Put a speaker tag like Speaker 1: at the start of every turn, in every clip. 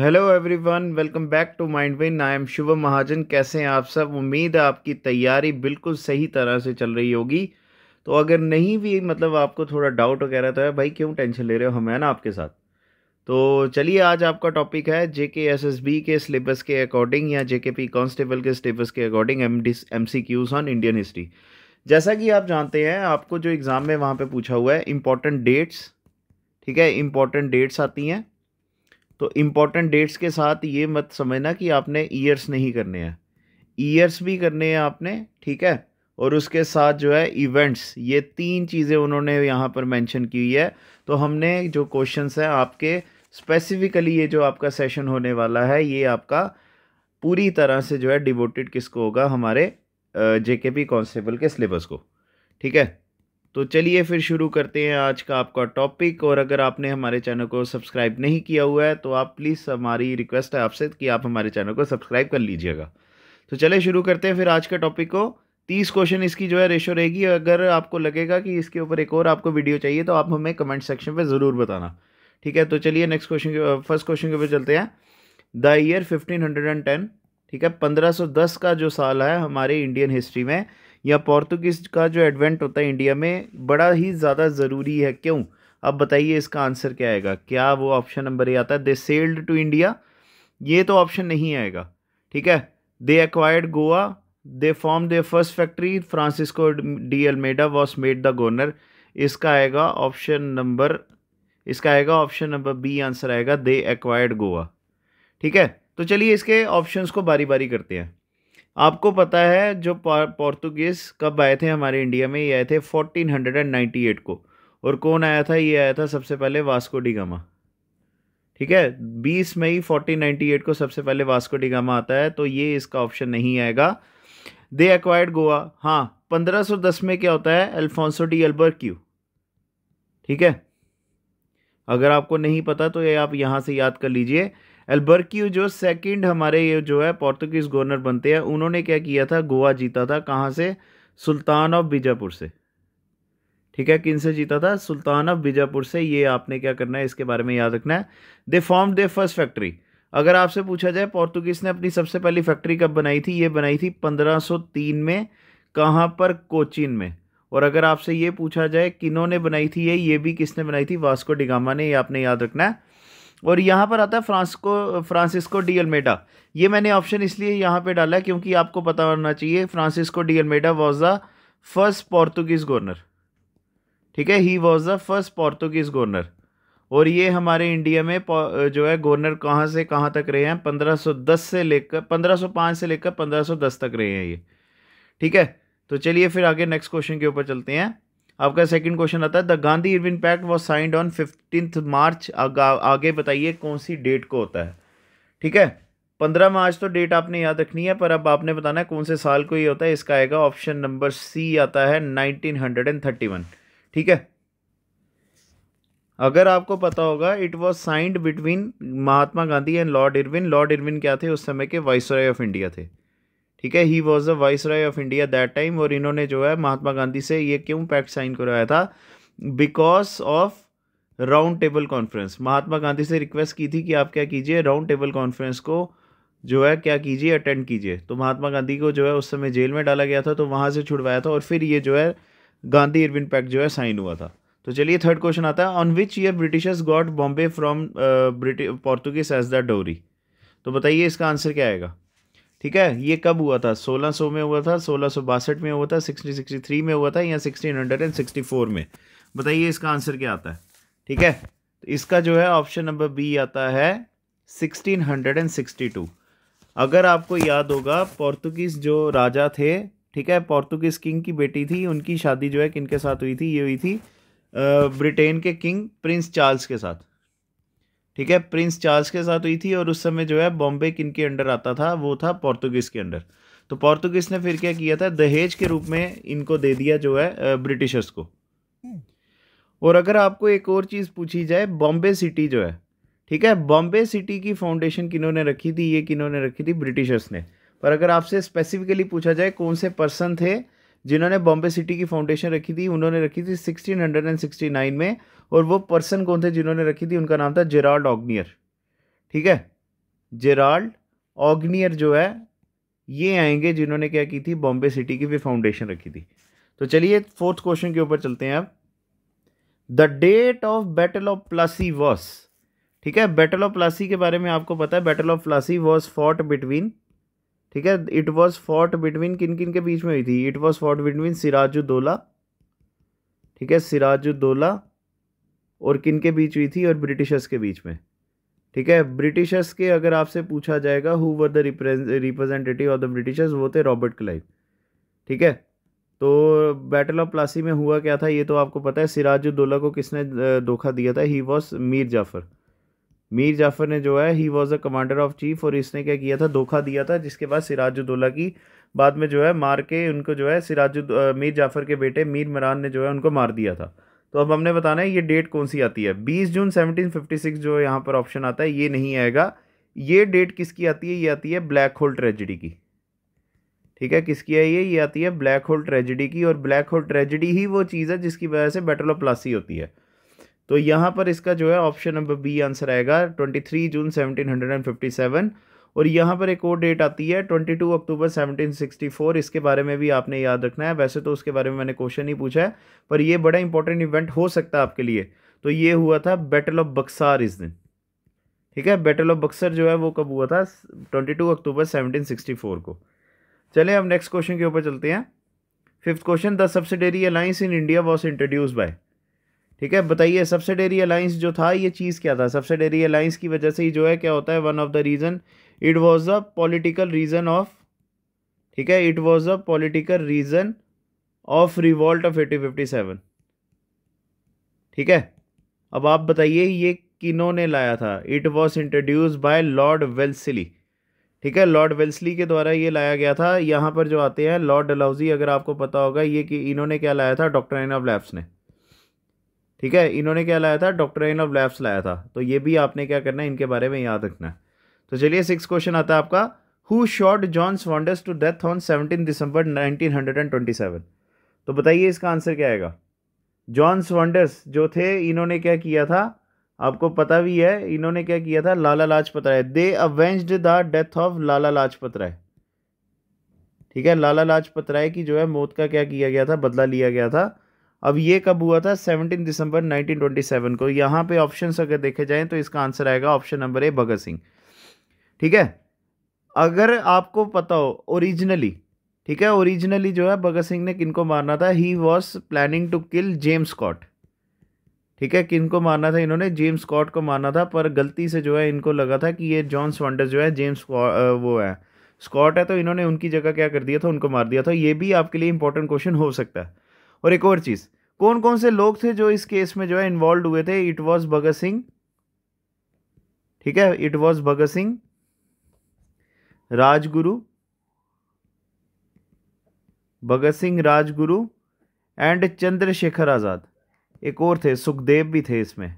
Speaker 1: Hello everyone welcome back to mind win I am Shubh Mahajan कैसे हैं आप सब उम्मीद है आपकी तैयारी बिल्कुल सही तरह से चल रही होगी तो अगर नहीं भी मतलब आपको थोड़ा डाउट वगैरह तो है भाई क्यों टेंशन ले रहे हो हम है ना आपके साथ तो चलिए आज आपका टॉपिक है J K S S B के सिलेबस के अकॉर्डिंग या जे के पी कॉन्स्टेबल के सिलेबस के according M D M C Qs on Indian history जैसा कि आप जानते हैं आपको जो एग्ज़ाम में वहाँ पर पूछा हुआ है इंपॉर्टेंट डेट्स ठीक है इंपॉर्टेंट डेट्स आती हैं तो इम्पॉर्टेंट डेट्स के साथ ये मत समझना कि आपने ईयर्स नहीं करने हैं ईयर्स भी करने हैं आपने ठीक है और उसके साथ जो है इवेंट्स ये तीन चीज़ें उन्होंने यहाँ पर मेंशन की है तो हमने जो क्वेश्चंस हैं आपके स्पेसिफिकली ये जो आपका सेशन होने वाला है ये आपका पूरी तरह से जो है डिवोटेड किसको होगा हमारे जे के पी कॉन्स्टेबल के सिलेबस को ठीक है तो चलिए फिर शुरू करते हैं आज का आपका टॉपिक और अगर आपने हमारे चैनल को सब्सक्राइब नहीं किया हुआ है तो आप प्लीज़ हमारी रिक्वेस्ट है आपसे कि आप हमारे चैनल को सब्सक्राइब कर लीजिएगा तो चले शुरू करते हैं फिर आज के टॉपिक को तीस क्वेश्चन इसकी जो है रेशो रहेगी अगर आपको लगेगा कि इसके ऊपर एक और आपको वीडियो चाहिए तो आप हमें कमेंट सेक्शन पर ज़रूर बताना ठीक है तो चलिए नेक्स्ट क्वेश्चन फर्स्ट क्वेश्चन के ऊपर चलते हैं the year fifteen hundred and ten ठीक है पंद्रह सौ दस का जो साल है हमारे इंडियन हिस्ट्री में या पोर्तुगीज़ का जो एडवेंट होता है इंडिया में बड़ा ही ज़्यादा ज़रूरी है क्यों अब बताइए इसका आंसर क्या आएगा क्या वो ऑप्शन नंबर ए आता है दे सेल्ड टू इंडिया ये तो ऑप्शन नहीं आएगा ठीक है they acquired Goa they form the first factory Francisco de Almeida was made the governor इसका आएगा ऑप्शन नंबर इसका आएगा ऑप्शन नंबर बी आंसर आएगा दे एक्वायर्ड गोवा ठीक है तो चलिए इसके ऑप्शंस को बारी बारी करते हैं आपको पता है जो पोर्तुगीज़ कब आए थे हमारे इंडिया में ये आए थे 1498 को और कौन आया था ये आया था सबसे पहले वास्को डिगामा ठीक है 20 मई 1498 को सबसे पहले वास्को डिगामा आता है तो ये इसका ऑप्शन नहीं आएगा दे एक्वायर्ड गोवा हाँ 1510 में क्या होता है अल्फोंसो डी अल्बर क्यू ठीक है अगर आपको नहीं पता तो ये आप यहाँ से याद कर लीजिए एल्बर्क्यू जो सेकंड हमारे ये जो है पोर्तुगीज गवर्नर बनते हैं उन्होंने क्या किया था गोवा जीता था कहाँ से सुल्तान ऑफ बीजापुर से ठीक है किन से जीता था सुल्तान ऑफ बीजापुर से ये आपने क्या करना है इसके बारे में याद रखना है they form the first factory अगर आपसे पूछा जाए पोर्तुगीज ने अपनी सबसे पहली फैक्ट्री कब बनाई थी ये बनाई थी 1503 में कहाँ पर कोचिन में और अगर आपसे ये पूछा जाए किन्होंने बनाई थी ये ये भी किसने बनाई थी वास्को डिगामा ने ये आपने याद रखना है और यहाँ पर आता है फ्रांसको फ्रांसिस्को डी एलमेडा ये मैंने ऑप्शन इसलिए यहाँ पे डाला है क्योंकि आपको पता होना चाहिए Francisco de Almeida was the first Portuguese governor ठीक है he was the first Portuguese governor और ये हमारे इंडिया में जो है गवर्नर कहाँ से कहाँ तक रहे हैं 1510 से लेकर 1505 से लेकर 1510 तक रहे हैं ये ठीक है तो चलिए फिर आगे नेक्स्ट क्वेश्चन के ऊपर चलते हैं आपका सेकंड क्वेश्चन आता है the Gandhi Irwin pact was signed on fifteenth March आगे बताइए कौन सी डेट को होता है ठीक है पंद्रह मार्च तो डेट आपने याद रखनी है पर अब आपने बताना है कौन से साल को ये होता है इसका आएगा ऑप्शन नंबर सी आता है nineteen hundred and thirty one ठीक है अगर आपको पता होगा it was signed between Mahatma Gandhi and Lord Irwin Lord Irwin क्या थे उस समय के वाइस ऑफ इंडिया थे ठीक है he was the viceroy of India that time और इन्होंने जो है महात्मा गांधी से ये क्यों पैक्ट साइन करवाया था because of round table conference Mahatma Gandhi से रिक्वेस्ट की थी कि आप क्या कीजिए राउंड टेबल कॉन्फ्रेंस को जो है क्या कीजिए अटेंड कीजिए तो महात्मा गांधी को जो है उस समय जेल में डाला गया था तो वहाँ से छुड़वाया था और फिर ये जो है गांधी इरविन पैक्ट जो है साइन हुआ था तो चलिए थर्ड क्वेश्चन आता है on which year Britishers got Bombay from Portuguese as the dowry तो बताइए इसका आंसर क्या आएगा ठीक है ये कब हुआ था 1600 में हुआ था सोलह में हुआ था 1663 में हुआ था या 1664 में बताइए इसका आंसर क्या आता है ठीक है तो इसका जो है ऑप्शन नंबर बी आता है 1662 अगर आपको याद होगा पोर्तुगीज जो राजा थे ठीक है पोर्तुगीज किंग की बेटी थी उनकी शादी जो है किन के साथ हुई थी ये हुई थी ब्रिटेन के किंग प्रिंस चार्ल्स के साथ ठीक है प्रिंस चार्ल्स के साथ हुई थी और उस समय जो है बॉम्बे किन के अंडर आता था वो था पोर्तुगीज़ के अंडर तो पोर्तुगीज़ ने फिर क्या किया था दहेज के रूप में इनको दे दिया जो है ब्रिटिशर्स को हम्म। और अगर आपको एक और चीज़ पूछी जाए बॉम्बे सिटी जो है ठीक है बॉम्बे सिटी की फाउंडेशन किन्होंने रखी थी ये किन्होंने रखी थी ब्रिटिशर्स ने पर अगर आपसे स्पेसिफिकली पूछा जाए कौन से पर्सन थे जिन्होंने बॉम्बे सिटी की फाउंडेशन रखी थी उन्होंने रखी थी 1669 में और वो पर्सन कौन थे जिन्होंने रखी थी उनका नाम था जेराल्ड ऑग्नियर ठीक है जेराल्ड ऑग्नियर जो है ये आएंगे जिन्होंने क्या की थी बॉम्बे सिटी की भी फाउंडेशन रखी थी तो चलिए फोर्थ क्वेश्चन के ऊपर चलते हैं अब the date of battle of Plassey was ठीक है बैटल ऑफ प्लासी के बारे में आपको पता है battle of Plassey was fought between ठीक है इट वॉज फॉट बिटवीन किन किन के बीच में हुई थी it was fought between Sirajuddaulah ठीक है सिराजुद्दौला और किन के बीच हुई थी और ब्रिटिशर्स के बीच में ठीक है ब्रिटिशर्स के अगर आपसे पूछा जाएगा who were the representative of the Britishers वो थे रॉबर्ट क्लाइव ठीक है तो बैटल ऑफ प्लासी में हुआ क्या था ये तो आपको पता है सिराजुद्दौला को किसने धोखा दिया था ही वॉज मीर जाफ़र मीर जाफ़र ने जो है he was a commander of chief और इसने क्या किया था धोखा दिया था जिसके बाद सिराजुद्दौला की बाद में जो है मार के उनको जो है सिराजुद मीर जाफ़र के बेटे मीर मरान ने जो है उनको मार दिया था तो अब हमने बताना है ये डेट कौन सी आती है 20 जून 1756 जो यहाँ पर ऑप्शन आता है ये नहीं आएगा ये डेट किसकी आती है ये आती है ब्लैक होल ट्रेजिडी की ठीक है किसकी है ये ये आती है ब्लैक होल ट्रेजिडी की और ब्लैक होल ट्रेजिडी ही वो चीज़ है जिसकी वजह से बैटल ऑफ प्लासी होती है तो यहाँ पर इसका जो है ऑप्शन नंबर बी आंसर आएगा twenty three June seventeen hundred and fifty seven और यहाँ पर एक और डेट आती है twenty two October seventeen sixty four इसके बारे में भी आपने याद रखना है वैसे तो उसके बारे में मैंने क्वेश्चन ही पूछा है पर यह बड़ा इंपॉर्टेंट इवेंट हो सकता है आपके लिए तो ये हुआ था बैटल ऑफ बक्सार इस दिन ठीक है बैटल ऑफ बक्सर जो है वो कब हुआ था twenty two October seventeen sixty four को चले अब नेक्स्ट क्वेश्चन के ऊपर चलते हैं fifth question the subsidiary alliance in India was introduce by ठीक है बताइए सब्सिडरी अलाइंस जो था ये चीज़ क्या था सब्सिडरी अलाइंस की वजह से ही जो है क्या होता है one of the reason it was a political reason of ठीक है it was a political reason of revolt of eighteen fifty seven ठीक है अब आप बताइए ये किनों ने लाया था it was introduce by Lord Wellesley ठीक है लॉर्ड वेल्सली के द्वारा ये लाया गया था यहाँ पर जो आते हैं लॉर्ड डलाउजी अगर आपको पता होगा ये कि इन्होंने क्या लाया था डॉक्टर ऑफ लैब्स ने ठीक है इन्होंने क्या लाया था डॉक्ट्राइन ऑफ लैब्स लाया था तो ये भी आपने क्या करना है इनके बारे में याद रखना है तो चलिए सिक्स क्वेश्चन आता है आपका who shot Johns Wonders to death on seventeen December nineteen hundred and twenty seven तो बताइए इसका आंसर क्या आएगा जॉन्स वॉन्डर्स जो थे इन्होंने क्या किया था आपको पता भी है इन्होंने क्या किया था Lala Lajpat Rai they avenged the death of Lala Lajpat Rai ठीक है लाला लाजपत राय की जो है मौत का क्या किया गया था बदला लिया गया था अब ये कब हुआ था 17 दिसंबर 1927 को यहाँ पे ऑप्शन अगर देखे जाएं तो इसका आंसर आएगा option number A Bhagat Singh ठीक है अगर आपको पता हो ओरिजिनली ठीक है ओरिजिनली जो है भगत सिंह ने किनको मारना था he was planning to kill James Scott ठीक है किनको मारना था इन्होंने जेम्स स्कॉट को मारना था पर गलती से जो है इनको लगा था कि ये जॉन स्वांडर जो है जेम्स वो है स्कॉट है तो इन्होंने उनकी जगह क्या कर दिया था उनको मार दिया था ये भी आपके लिए इंपॉर्टेंट क्वेश्चन हो सकता है और एक और चीज़ कौन कौन से लोग थे जो इस केस में जो है इन्वॉल्व हुए थे इट वॉज भगत सिंह ठीक है it was Bhagat Singh Rajguru Bhagat Singh Rajguru and Chandrashekhar Azad एक और थे सुखदेव भी थे इसमें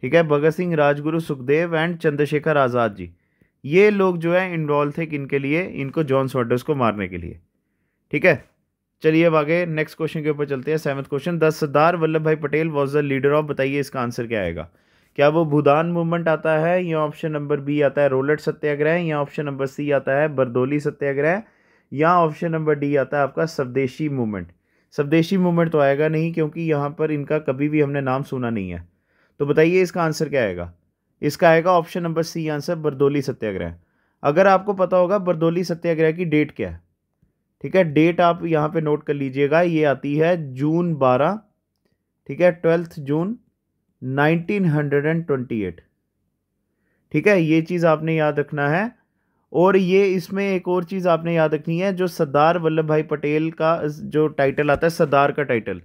Speaker 1: ठीक है भगत सिंह राजगुरु सुखदेव एंड चंद्रशेखर आज़ाद जी ये लोग जो है इन्वॉल्व थे किन के लिए इनको जॉन सॉडर्स को मारने के लिए ठीक है चलिए अब आगे नेक्स्ट क्वेश्चन के ऊपर चलते हैं seventh question the Sardar Vallabh Bhai Patel was the leader of बताइए इसका आंसर क्या आएगा क्या वो भूदान मूवमेंट आता है या ऑप्शन नंबर बी आता है रोलट सत्याग्रह या ऑप्शन नंबर सी आता है बरदोली सत्याग्रह या ऑप्शन नंबर डी आता है आपका स्वदेशी मूवमेंट स्वदेशी मूवमेंट तो आएगा नहीं क्योंकि यहाँ पर इनका कभी भी हमने नाम सुना नहीं है तो बताइए इसका आंसर क्या आएगा इसका आएगा option number C answer Bardoli Satyagraha अगर आपको पता होगा बरदोली सत्याग्रह की डेट क्या है ठीक है डेट आप यहाँ पे नोट कर लीजिएगा ये आती है जून बारह ठीक है ट्वेल्थ जून 1928 ठीक है ये चीज़ आपने याद रखना है और ये इसमें एक और चीज़ आपने याद रखनी है जो सरदार वल्लभ भाई पटेल का जो टाइटल आता है सरदार का टाइटल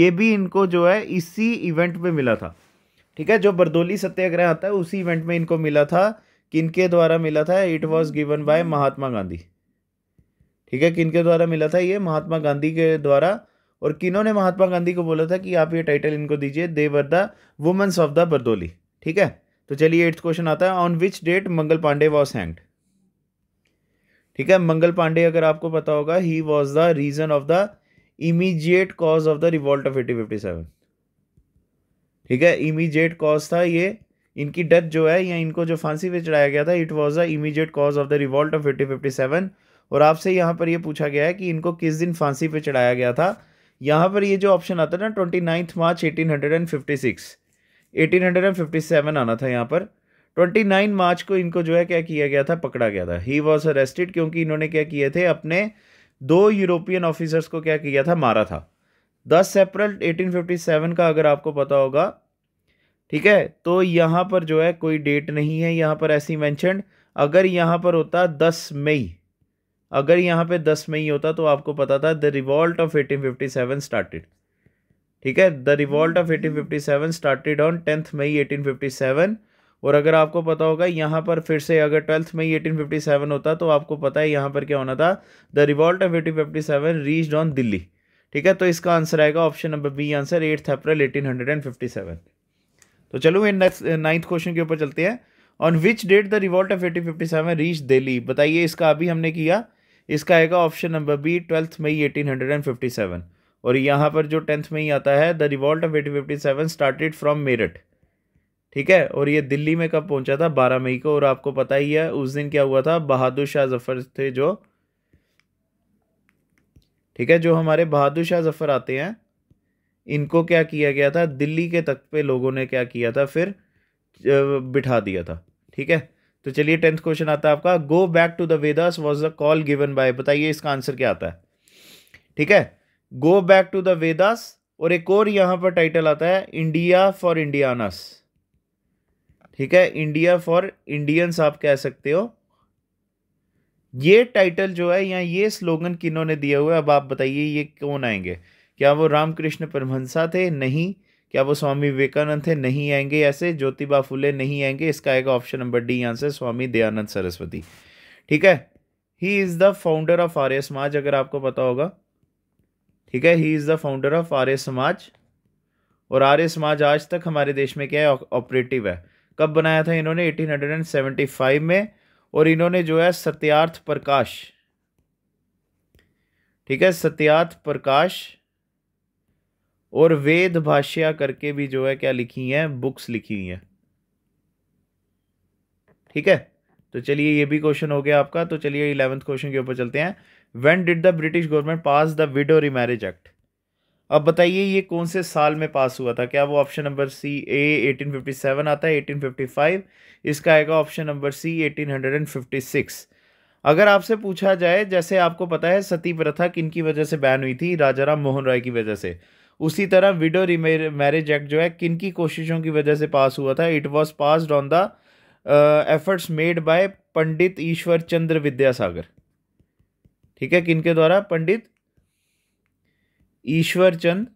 Speaker 1: ये भी इनको जो है इसी इवेंट में मिला था ठीक है जो बरदोली सत्याग्रह आता है उसी इवेंट में इनको मिला था किनके द्वारा मिला था it was given by Mahatma Gandhi ठीक है किन के द्वारा मिला था ये महात्मा गांधी के द्वारा और किन्होंने महात्मा गांधी को बोला था कि आप ये टाइटल इनको दीजिए they were the women's of the Bardoli ठीक है तो चलिए एट्थ क्वेश्चन आता है on which date Mangal Pandey was hanged ठीक है मंगल पांडे अगर आपको पता होगा he was the reason of the immediate cause of the revolt of eighteen fifty seven ठीक है इमीजिएट कॉज था ये इनकी डेथ जो है या इनको जो फांसी पे चढ़ाया गया था it was the immediate cause of the revolt of eighteen fifty seven और आपसे यहाँ पर ये पूछा गया है कि इनको किस दिन फांसी पे चढ़ाया गया था यहाँ पर ये जो ऑप्शन आता है ना twenty ninth March eighteen hundred and fifty six eighteen hundred and fifty seven आना था यहाँ पर ट्वेंटी नाइन मार्च को इनको जो है क्या किया गया था पकड़ा गया था ही वॉज अरेस्टेड क्योंकि इन्होंने क्या किए थे अपने दो यूरोपियन ऑफिसर्स को क्या किया था मारा था दस अप्रैल एटीन फिफ्टी सेवन का अगर आपको पता होगा ठीक है तो यहाँ पर जो है कोई डेट नहीं है यहाँ पर ऐसी मैंशन अगर यहाँ पर होता दस मई अगर यहाँ पे दस मई होता तो आपको पता था the revolt of eighteen fifty seven started ठीक है the revolt of eighteen fifty seven started on tenth May eighteen fifty seven और अगर आपको पता होगा यहाँ पर फिर से अगर twelfth May eighteen fifty seven होता तो आपको पता है यहाँ पर क्या होना था the revolt of eighteen fifty seven reached on Delhi ठीक है तो इसका आंसर आएगा option number B answer eighth April eighteen hundred and fifty seven तो चलो नेक्स्ट नाइन्थ क्वेश्चन के ऊपर चलते हैं on which date the revolt of eighteen fifty seven reach Delhi बताइए इसका अभी हमने किया इसका आएगा option number B twelfth May eighteen hundred and fifty seven और यहाँ पर जो टेंथ में ही आता है the revolt of eighteen fifty seven started from Meerut ठीक है और ये दिल्ली में कब पहुँचा था बारह मई को और आपको पता ही है उस दिन क्या हुआ था बहादुर शाह जफर थे जो ठीक है जो हमारे बहादुर शाह जफर आते हैं इनको क्या किया गया था दिल्ली के तख्त पे लोगों ने क्या किया था फिर बिठा दिया था ठीक है तो चलिए टेंथ क्वेश्चन आता है आपका go back to the Vedas was the call given by बताइए इसका आंसर क्या आता है ठीक है go back to the Vedas और एक और यहां पर टाइटल आता है इंडिया फॉर इंडियानस ठीक है इंडिया फॉर इंडियंस आप कह सकते हो ये टाइटल जो है या ये स्लोगन ने दिया हुआ है अब आप बताइए ये कौन आएंगे क्या वो रामकृष्ण परमहंसा थे नहीं क्या वो स्वामी विवेकानंद थे नहीं आएंगे ऐसे ज्योतिबा फुले नहीं आएंगे इसका आएगा option number D answer Swami Dayanand Saraswati ठीक है he is the founder of Arya Samaj अगर आपको पता होगा ठीक है he is the founder of Arya Samaj और आर्य समाज आज तक हमारे देश में क्या है ऑपरेटिव है कब बनाया था इन्होंने 1875 में और इन्होंने जो है सत्यार्थ प्रकाश ठीक है सत्यार्थ प्रकाश और वेद भाष्या करके भी जो है क्या लिखी हैं बुक्स लिखी हैं ठीक है तो चलिए ये भी क्वेश्चन हो गया आपका तो चलिए इलेवंथ क्वेश्चन के ऊपर चलते हैं when did the British government pass the widow remarriage act अब बताइए ये कौन से साल में पास हुआ था क्या वो ऑप्शन नंबर सी ए 1857 आता है 1855 इसका आएगा ऑप्शन नंबर सी 1856 अगर आपसे पूछा जाए जैसे आपको पता है सती प्रथा किन की वजह से बैन हुई थी राजा राम मोहन राय की वजह से उसी तरह विडो मैरिज एक्ट जो है किन की कोशिशों की वजह से पास हुआ था it was passed on the efforts made by Pandit Ishwar Chandra Vidyasagar ठीक है किनके द्वारा पंडित ईश्वर चंद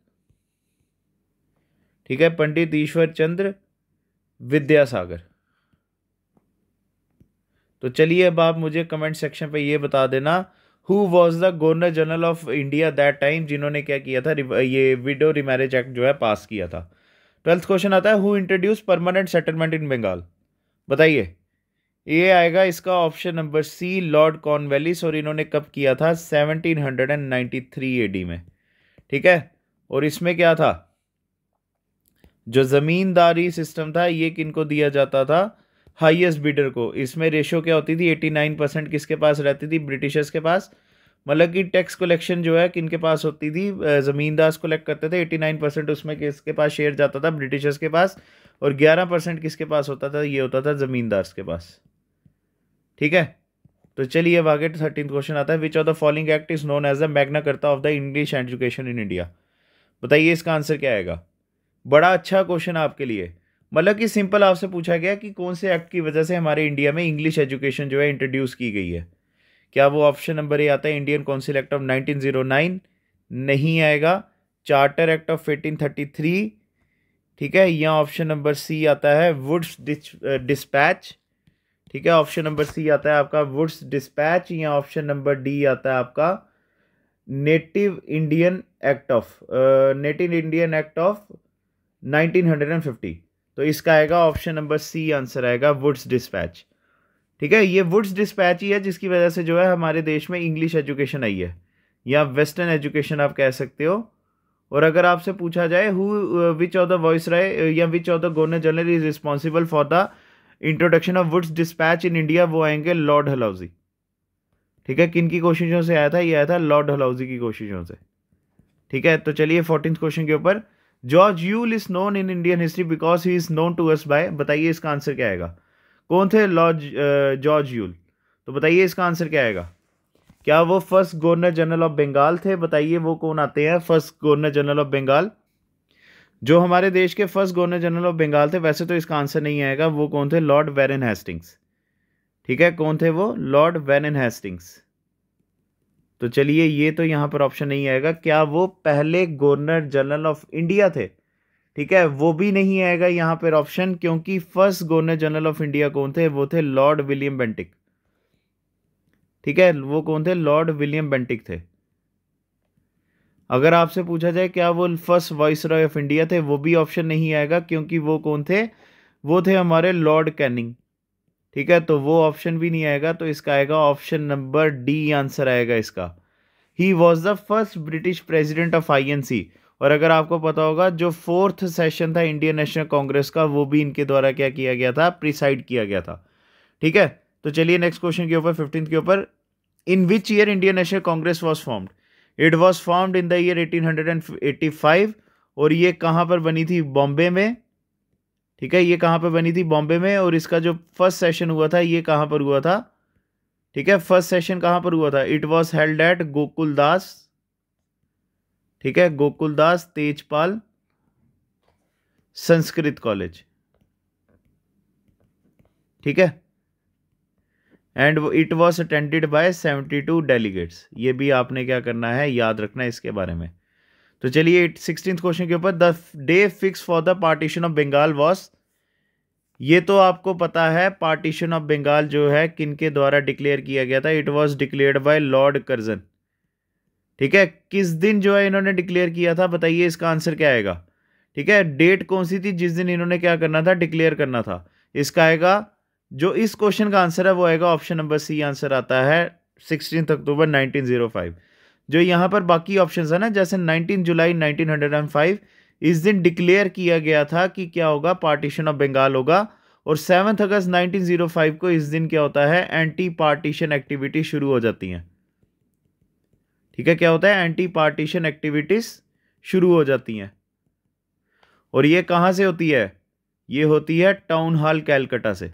Speaker 1: ठीक है पंडित ईश्वर चंद्र विद्यासागर तो चलिए अब आप मुझे कमेंट सेक्शन पे ये बता देना who was the governor general of India that time जिन्होंने क्या किया था ये विडो रिमैरिज एक्ट जो है पास किया था ट्वेल्थ क्वेश्चन आता है who introduce permanent settlement in Bengal बताइए ये आएगा इसका option number C Lord Cornwallis और इन्होंने कब किया था 1793 डी में ठीक है और इसमें क्या था जो ज़मींदारी सिस्टम था ये किनको दिया जाता था हाईएस्ट बीडर को इसमें रेशो क्या होती थी नाइन परसेंट किसके पास रहती थी ब्रिटिशर्स के पास मतलब कि टैक्स कलेक्शन जो है किनके पास होती थी ज़मींदार कलेक्ट करते थे नाइन परसेंट उसमें किसके पास शेयर जाता था ब्रिटिशर्स के पास और ग्यारह परसेंट किसके पास होता था ये होता था ज़मींदार के पास ठीक है तो चलिए अब आगे थर्टीन क्वेश्चन आता है which of the following act is known as the magna carta of the English education in India बताइए इसका आंसर क्या आएगा बड़ा अच्छा क्वेश्चन आपके लिए मतलब कि सिंपल आपसे पूछा गया कि कौन से एक्ट की वजह से हमारे इंडिया में इंग्लिश एजुकेशन जो है इंट्रोड्यूस की गई है क्या वो ऑप्शन नंबर ए आता है इंडियन काउंसिल एक्ट ऑफ 1909 नहीं आएगा चार्टर एक्ट ऑफ 1833 ठीक है या ऑप्शन नंबर सी आता है वुड्स डिस्पैच uh, ठीक है ऑप्शन नंबर सी आता है आपका वुड्स डिस्पैच या ऑप्शन नंबर डी आता है आपका native Indian act of native Indian act of 1950 तो इसका आएगा ऑप्शन नंबर सी आंसर आएगा वुड्स डिस्पैच ठीक है ये वुड्स डिस्पैच ही है जिसकी वजह से जो है हमारे देश में इंग्लिश एजुकेशन आई है या वेस्टर्न एजुकेशन आप कह सकते हो और अगर आपसे पूछा जाए who which of the viceroy या which of the governor general is responsible for the introduction of Wood's dispatch in India वो आएंगे लॉर्ड हलाउजी ठीक है किन की कोशिशों से आया था ये आया था लॉर्ड हलाउजी की कोशिशों से ठीक है तो चलिए फोर्टीन क्वेश्चन के ऊपर George Yule is known in Indian history because he is known to us by बताइए इसका आंसर क्या आएगा कौन थे लॉर्ज जॉर्ज यूल तो बताइए इसका आंसर क्या आएगा क्या वो first governor general of Bengal थे बताइए वो कौन आते हैं first governor general of Bengal जो हमारे देश के first governor general of Bengal थे वैसे तो इसका आंसर नहीं आएगा वो कौन थे लॉर्ड वेरन हेस्टिंग्स ठीक है कौन थे वो लॉर्ड वेरन हेस्टिंग्स तो चलिए ये तो यहाँ पर ऑप्शन नहीं आएगा क्या वो पहले गवर्नर जनरल ऑफ इंडिया थे ठीक है वो भी नहीं आएगा यहाँ पर ऑप्शन क्योंकि first governor general of India कौन थे वो थे लॉर्ड विलियम बेंटिक ठीक है वो कौन थे लॉर्ड विलियम बेंटिक थे अगर आपसे पूछा जाए क्या वो first viceroy of India थे वो भी ऑप्शन नहीं आएगा क्योंकि वो कौन थे वो थे हमारे लॉर्ड कैनिंग ठीक है तो वो ऑप्शन भी नहीं आएगा तो इसका आएगा ऑप्शन नंबर डी आंसर आएगा इसका he was the first British president of I और अगर आपको पता होगा जो फोर्थ सेशन था इंडियन नेशनल कांग्रेस का वो भी इनके द्वारा क्या किया गया था प्रिसाइड किया गया था ठीक है तो चलिए नेक्स्ट क्वेश्चन के ऊपर फिफ्टीन के ऊपर in which year Indian National Congress was formed it was formed in the year eighteen hundred and eighty five और ये कहाँ पर बनी थी बॉम्बे में ठीक है ये कहाँ पर बनी थी बॉम्बे में और इसका जो फर्स्ट सेशन हुआ था ये कहाँ पर हुआ था ठीक है फर्स्ट सेशन कहाँ पर हुआ था it was held at Gokul ठीक है गोकुलदास तेजपाल संस्कृत कॉलेज ठीक है and it was attended by seventy two delegates ये भी आपने क्या करना है याद रखना है इसके बारे में तो चलिए सिक्सटीन क्वेश्चन के ऊपर the day fix for the partition of Bengal was ये तो आपको पता है पार्टीशन ऑफ बंगाल जो है किनके द्वारा डिक्लेयर किया गया था it was declared by Lord Curzon ठीक है किस दिन जो है इन्होंने डिक्लेयर किया था बताइए इसका आंसर क्या आएगा ठीक है डेट कौन सी थी जिस दिन इन्होंने क्या करना था डिक्लेयर करना था इसका आएगा जो इस क्वेश्चन का आंसर है वो आएगा ऑप्शन नंबर सी आंसर आता है sixteen October nineteen zero five जो यहाँ पर बाकी ऑप्शन है ना जैसे 19 जुलाई 1905 इस दिन डिक्लेयर किया गया था कि क्या होगा पार्टीशन ऑफ बंगाल होगा और सेवन्थ अगस्त 1905 को इस दिन क्या होता है एंटी पार्टीशन एक्टिविटी शुरू हो जाती हैं ठीक है क्या होता है एंटी पार्टीशन एक्टिविटीज़ शुरू हो जाती हैं और ये कहाँ से होती है ये होती है टाउन हॉल कैलकटा से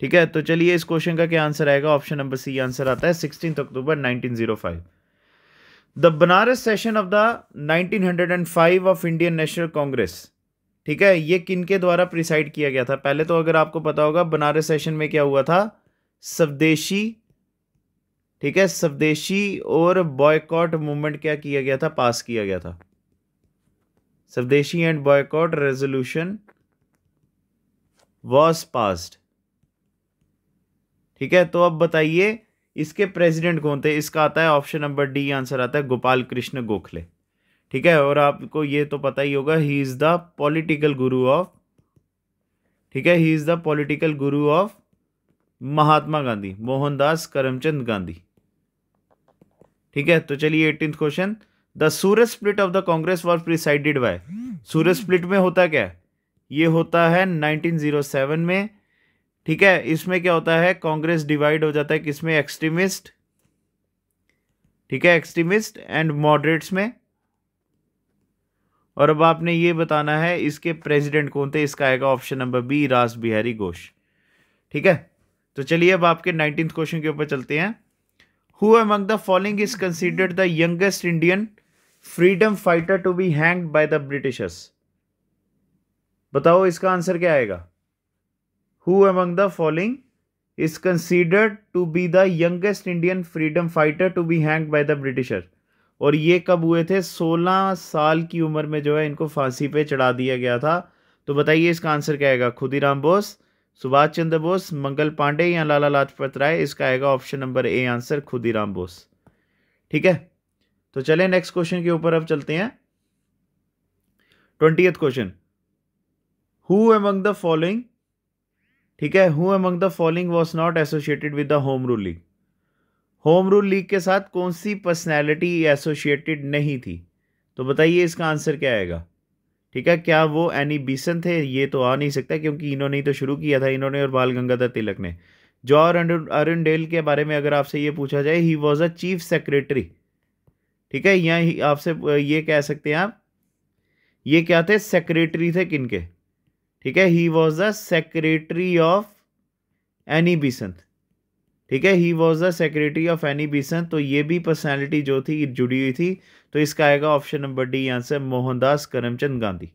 Speaker 1: ठीक है तो चलिए इस क्वेश्चन का क्या आंसर आएगा ऑप्शन नंबर सी आंसर आता है sixteen October nineteen zero five the Banaras session of the 1905 of Indian National Congress ठीक है ये किन के द्वारा प्रिसाइड किया गया था पहले तो अगर आपको पता होगा बनारस सेशन में क्या हुआ था स्वदेशी ठीक है स्वदेशी और बॉयकॉट मूवमेंट क्या किया गया था पास किया गया था Swadeshi and boycott resolution was passed ठीक है तो अब बताइए इसके प्रेसिडेंट कौन थे इसका आता है ऑप्शन नंबर डी आंसर आता है गोपाल कृष्ण गोखले ठीक है और आपको ये तो पता ही होगा ही इज़ द पॉलिटिकल गुरु ऑफ ठीक है ही इज़ द पॉलिटिकल गुरु ऑफ महात्मा गांधी मोहनदास करमचंद गांधी ठीक है तो चलिए eighteen question the Surat split of the Congress was presided by Surat split में होता क्या है ये होता है 1907 में ठीक है इसमें क्या होता है कांग्रेस डिवाइड हो जाता है किसमें एक्सट्रीमिस्ट ठीक है एक्सट्रीमिस्ट एंड मॉडरेट्स में और अब आपने ये बताना है इसके प्रेसिडेंट कौन थे इसका आएगा ऑप्शन नंबर बी रास बिहारी घोष ठीक है तो चलिए अब आपके नाइनटीन क्वेश्चन के ऊपर चलते हैं who among the following is considered the youngest Indian freedom fighter to be hanged by the Britishers बताओ इसका आंसर क्या आएगा who among the following is considered to be the youngest Indian freedom fighter to be hanged by the Britisher और ये कब हुए थे 16 साल की उम्र में जो है इनको फांसी पे चढ़ा दिया गया था तो बताइए इसका आंसर क्या आएगा खुदीराम बोस सुभाष चंद्र बोस मंगल पांडे या लाला लाजपत राय इसका आएगा option number A answer Khudiram Bose ठीक है तो चले नेक्स्ट क्वेश्चन के ऊपर अब चलते हैं twenty question who among the following ठीक है who among the following was not associated with the home rule league home rule league के साथ कौन सी पर्सनैलिटी एसोसिएटेड नहीं थी तो बताइए इसका आंसर क्या आएगा ठीक है क्या वो एनी बीसन थे ये तो आ नहीं सकता क्योंकि इन्होंने ही तो शुरू किया था इन्होंने और बाल गंगाधर तिलक ने जॉर अरुण डेल के बारे में अगर आपसे ये पूछा जाए he was a chief secretary ठीक है यहाँ आपसे ये कह सकते हैं आप ये क्या थे सेक्रेटरी थे किनके ठीक है he was the secretary of Annie Besant ठीक है he was the secretary of Annie Besant तो ये भी पर्सनैलिटी जो थी जुड़ी हुई थी तो इसका आएगा option number D answer Mohandas Karamchand Gandhi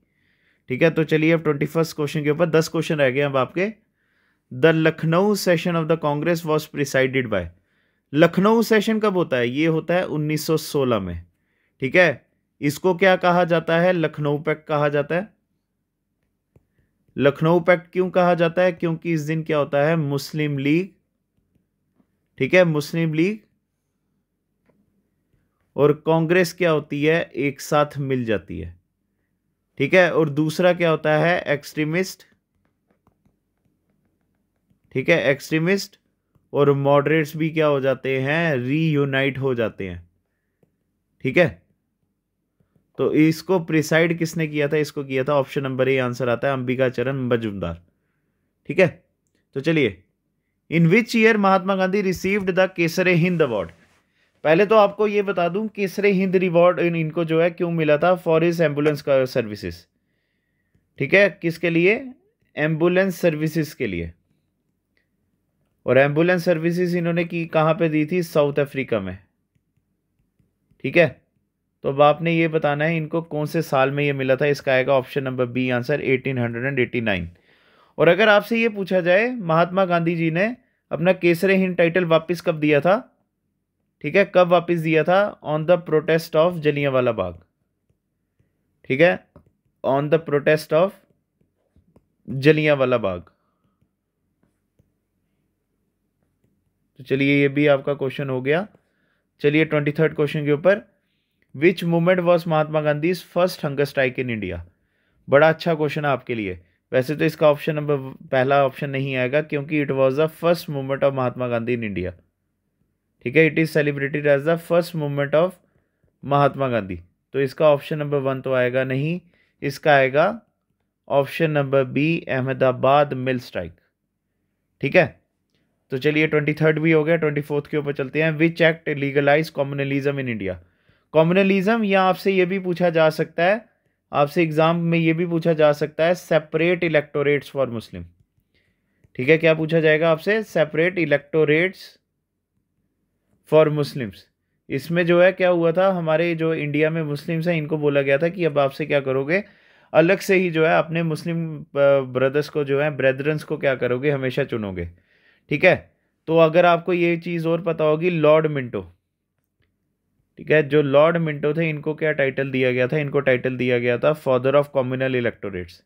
Speaker 1: ठीक है तो चलिए अब ट्वेंटी फर्स्ट क्वेश्चन के ऊपर दस क्वेश्चन रह गए अब आपके the Lucknow session of the Congress was presided by Lucknow session कब होता है ये होता है 1916 में ठीक है इसको क्या कहा जाता है लखनऊ पैक कहा जाता है लखनऊ पैक्ट क्यों कहा जाता है क्योंकि इस दिन क्या होता है मुस्लिम लीग ठीक है मुस्लिम लीग और कांग्रेस क्या होती है एक साथ मिल जाती है ठीक है और दूसरा क्या होता है एक्सट्रीमिस्ट ठीक है एक्सट्रीमिस्ट और मॉडरेट्स भी क्या हो जाते हैं रीयूनाइट हो जाते हैं ठीक है तो इसको प्रिसाइड किसने किया था इसको किया था ऑप्शन नंबर ए आंसर आता है अंबिका चरण मजुमदार ठीक है तो चलिए in which year Mahatma Gandhi received the Kaisar-e Hind award पहले तो आपको ये बता दूं केसरे हिंद रिवॉर्ड इन इनको जो है क्यों मिला था फॉर इस एम्बुलेंस का सर्विसेज ठीक है किसके लिए एम्बुलेंस सर्विसेज के लिए और एम्बुलेंस सर्विसेज इन्होंने की कहाँ पे दी थी साउथ अफ्रीका में ठीक है तो अब आपने ये बताना है इनको कौन से साल में ये मिला था इसका आएगा ऑप्शन नंबर बी आंसर 1889 और अगर आपसे ये पूछा जाए महात्मा गांधी जी ने अपना केसरे हिंद टाइटल वापस कब दिया था ठीक है कब वापस दिया था on the protest of Jallianwala Bagh ठीक है on the protest of Jallianwala Bagh तो चलिए ये भी आपका क्वेश्चन हो गया चलिए ट्वेंटी थर्ड क्वेश्चन के ऊपर which movement was Mahatma Gandhi first hunger strike in India बड़ा अच्छा क्वेश्चन है आपके लिए वैसे तो इसका ऑप्शन नंबर पहला ऑप्शन नहीं आएगा क्योंकि it was the first movement of Mahatma Gandhi in India ठीक है it is celebrated as the first movement of Mahatma Gandhi तो इसका ऑप्शन नंबर वन तो आएगा नहीं इसका आएगा option number B Ahmedabad mill strike ठीक है तो चलिए ट्वेंटी थर्ड भी हो गया ट्वेंटी फोर्थ के ऊपर चलते हैं which act legalize communalism in India communalism या आपसे ये भी पूछा जा सकता है आपसे एग्ज़ाम में ये भी पूछा जा सकता है सेपरेट इलेक्टोरेट्स फॉर मुस्लिम ठीक है क्या पूछा जाएगा आपसे सेपरेट इलेक्टोरेट्स फॉर मुस्लिम्स इसमें जो है क्या हुआ था हमारे जो इंडिया में मुस्लिम्स हैं इनको बोला गया था कि अब आपसे क्या करोगे अलग से ही जो है अपने मुस्लिम ब्रदर्स को जो है ब्रदरन्स को क्या करोगे हमेशा चुनोगे ठीक है तो अगर आपको ये चीज़ और पता होगी लॉर्ड मिंटो ठीक है जो लॉर्ड मिंटो थे इनको क्या टाइटल दिया गया था इनको टाइटल दिया गया था फादर ऑफ कॉम्युनल इलेक्टोरेट्स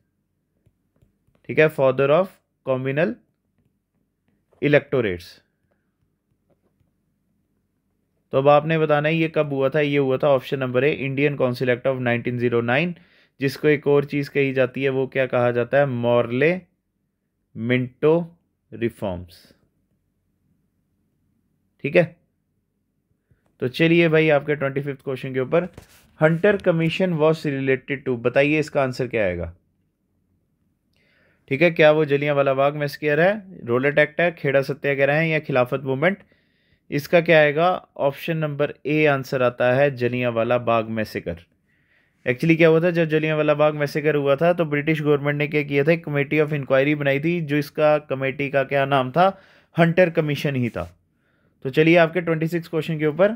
Speaker 1: ठीक है फादर ऑफ कॉम्यूनल इलेक्टोरेट्स तो अब आपने बताना है ये कब हुआ था ये हुआ था option number A Indian council act of 1909 जिसको एक और चीज़ कही जाती है वो क्या कहा जाता है मॉर्ले मिंटो रिफॉर्म्स ठीक है तो चलिए भाई आपके ट्वेंटी फिफ्थ क्वेश्चन के ऊपर Hunter commission was related to बताइए इसका आंसर क्या आएगा ठीक है क्या वो जलिया वाला बाग स्केयर है रोलर एक्ट है खेड़ा सत्याग्रह है या खिलाफत मूवमेंट इसका क्या आएगा ऑप्शन नंबर ए आंसर आता है जलिया वाला बाग मैसेकर एक्चुअली क्या हुआ था जब जलिया वाला बाग मैसेकर हुआ था तो ब्रिटिश गवर्नमेंट ने क्या किया था कमेटी ऑफ इंक्वायरी बनाई थी जो इसका कमेटी का क्या नाम था हंटर कमीशन ही था तो चलिए आपके ट्वेंटी सिक्स क्वेश्चन के ऊपर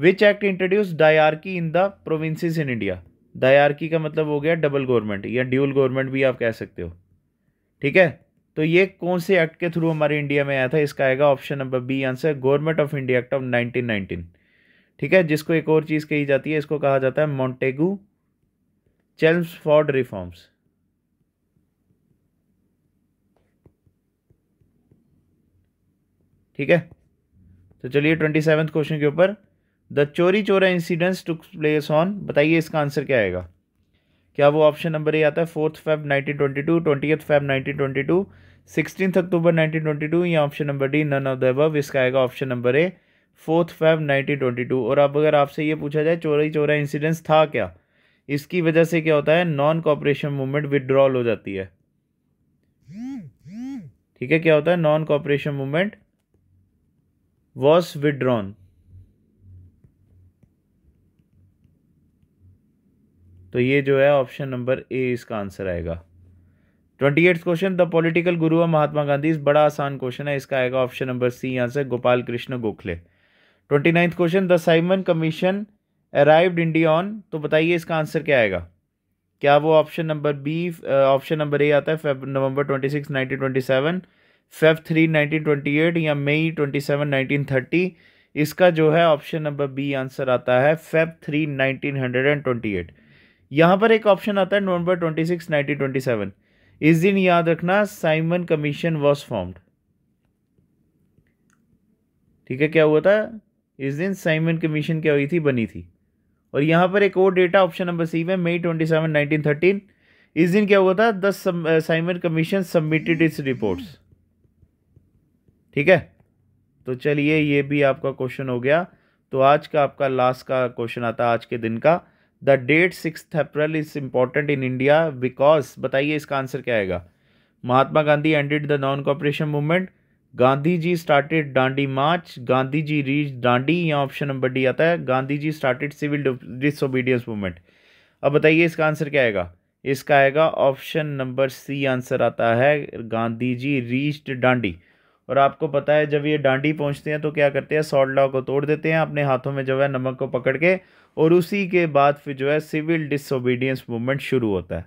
Speaker 1: which act introduce diarchy in the provinces in India diarchy का मतलब हो गया डबल गवर्नमेंट या ड्यूल गवर्नमेंट भी आप कह सकते हो ठीक है तो ये कौन से एक्ट के थ्रू हमारे इंडिया में आया था इसका आएगा option number B answer government of India act of 1919 ठीक है जिसको एक और चीज़ कही जाती है इसको कहा जाता है मॉन्टेगू चेल्स फॉर्ड रिफॉर्म्स ठीक है तो चलिए ट्वेंटी सेवन्थ क्वेश्चन के ऊपर द चोरी चोरा इंसिडेंट्स टुक प्लेस ऑन बताइए इसका आंसर क्या आएगा क्या वो ऑप्शन नंबर ए आता है fourth Feb nineteen twenty two twenty Feb nineteen twenty two sixteen October nineteen twenty two या option number D none of the above इसका आएगा option number A fourth Feb nineteen twenty two और अब अगर आपसे ये पूछा जाए चोरी चोरा इंसिडेंट्स था क्या इसकी वजह से क्या होता है नॉन कॉपरेशन मूवमेंट विदड्रॉल हो जाती है ठीक है क्या होता है non cooperation movement was withdrawn तो ये जो है ऑप्शन नंबर ए इसका आंसर आएगा twenty eighth question the political गुरु ऑफ महात्मा गांधी इस बड़ा आसान क्वेश्चन है इसका आएगा option number C answer Gopal Krishna Gokhale twenty ninth question the Simon Commission arrived India on तो बताइए इसका आंसर क्या आएगा क्या वो option number B option number A आता है Feb November twenty six nineteen twenty seven Feb three nineteen twenty eight या May twenty seven nineteen thirty इसका जो है ऑप्शन नंबर बी आंसर आता है Feb three nineteen hundred and twenty eight यहाँ पर एक ऑप्शन आता है November twenty six nineteen twenty seven इस दिन याद रखना साइमन कमीशन वॉज फॉर्म्ड ठीक है क्या हुआ था इस दिन साइमन कमीशन क्या हुई थी बनी थी और यहाँ पर एक और डेटा ऑप्शन नंबर सी में May twenty seven nineteen thirteen इस दिन क्या हुआ था the Simon Commission submitted its reports ठीक है तो चलिए ये भी आपका क्वेश्चन हो गया तो आज का आपका लास्ट का क्वेश्चन आता है आज के दिन का the date six April is important in India because बताइए इसका आंसर क्या आएगा Mahatma Gandhi ended the non cooperation movement Gandhi ji started Dandi march Gandhi ji reach Dandi या ऑप्शन नंबर डी आता है Gandhi ji started civil disobedience movement अब बताइए इसका आंसर क्या आएगा इसका आएगा ऑप्शन नंबर सी आंसर आता है गांधी जी रीच्ड डांडी और आपको पता है जब ये डांडी पहुँचते हैं तो क्या करते हैं सॉल्ट लॉ को तोड़ देते हैं अपने हाथों में जो है नमक को पकड़ के और उसी के बाद फिर जो है सिविल डिसोबीडियंस मूवमेंट शुरू होता है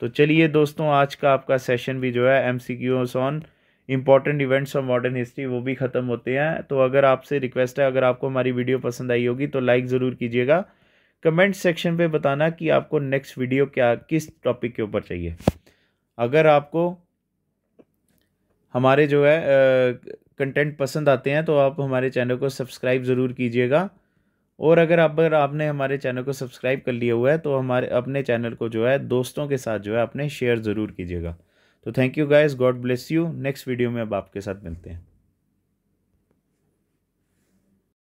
Speaker 1: तो चलिए दोस्तों आज का आपका सेशन भी जो है M C Qs on important events of modern history वो भी ख़त्म होते हैं तो अगर आपसे रिक्वेस्ट है अगर आपको हमारी वीडियो पसंद आई होगी तो लाइक ज़रूर कीजिएगा कमेंट सेक्शन पे बताना कि आपको नेक्स्ट वीडियो क्या किस टॉपिक के ऊपर चाहिए अगर आपको हमारे जो है कंटेंट पसंद आते हैं तो आप हमारे चैनल को सब्सक्राइब ज़रूर कीजिएगा और अगर अगर आपने हमारे चैनल को सब्सक्राइब कर लिया हुआ है तो हमारे अपने चैनल को जो है दोस्तों के साथ जो है अपने शेयर ज़रूर कीजिएगा तो thank you guys God bless you next video में अब आपके साथ मिलते हैं